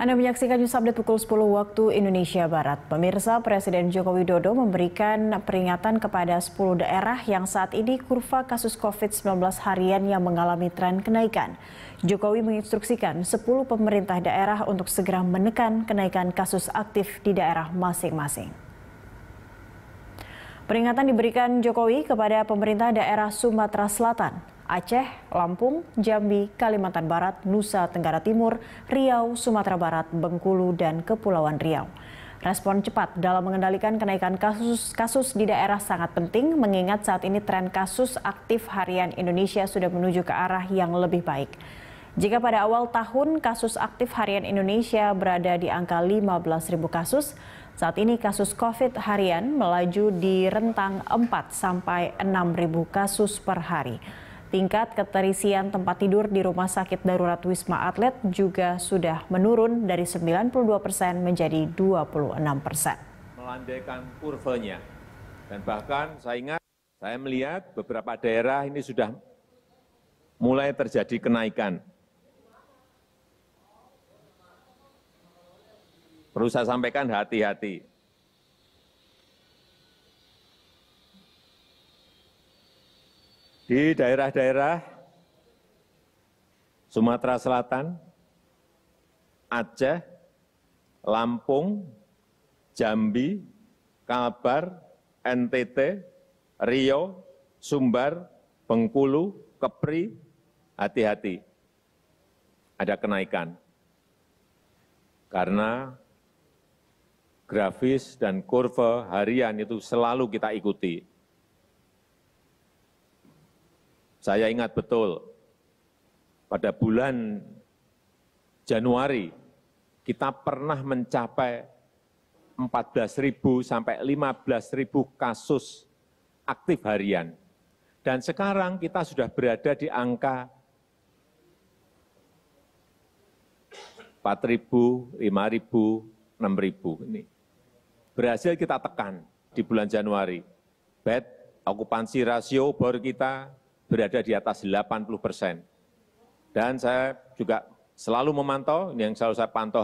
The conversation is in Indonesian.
Anda menyaksikan news update pukul 10 waktu Indonesia Barat. Pemirsa Presiden Joko Widodo memberikan peringatan kepada 10 daerah yang saat ini kurva kasus COVID-19 harian yang mengalami tren kenaikan. Jokowi menginstruksikan 10 pemerintah daerah untuk segera menekan kenaikan kasus aktif di daerah masing-masing. Peringatan diberikan Jokowi kepada pemerintah daerah Sumatera Selatan. Aceh, Lampung, Jambi, Kalimantan Barat, Nusa Tenggara Timur, Riau, Sumatera Barat, Bengkulu, dan Kepulauan Riau. Respon cepat dalam mengendalikan kenaikan kasus-kasus di daerah sangat penting mengingat saat ini tren kasus aktif harian Indonesia sudah menuju ke arah yang lebih baik. Jika pada awal tahun kasus aktif harian Indonesia berada di angka 15.000 kasus, saat ini kasus COVID harian melaju di rentang 4 sampai 6.000 kasus per hari. Tingkat keterisian tempat tidur di Rumah Sakit Darurat Wisma Atlet juga sudah menurun dari 92 persen menjadi 26 persen. Melandaikan kurvenya. Dan bahkan saya ingat, saya melihat beberapa daerah ini sudah mulai terjadi kenaikan. Perlu saya sampaikan hati-hati. di daerah daerah sumatera selatan aceh lampung jambi kalbar ntt Rio, sumbar bengkulu kepri hati-hati ada kenaikan karena grafis dan kurva harian itu selalu kita ikuti saya ingat betul pada bulan Januari kita pernah mencapai 14.000 sampai 15.000 kasus aktif harian. Dan sekarang kita sudah berada di angka 4.000, 5.000, 6.000 ini. Berhasil kita tekan di bulan Januari. Bed, okupansi rasio bor kita berada di atas 80 persen. Dan saya juga selalu memantau, ini yang selalu saya pantau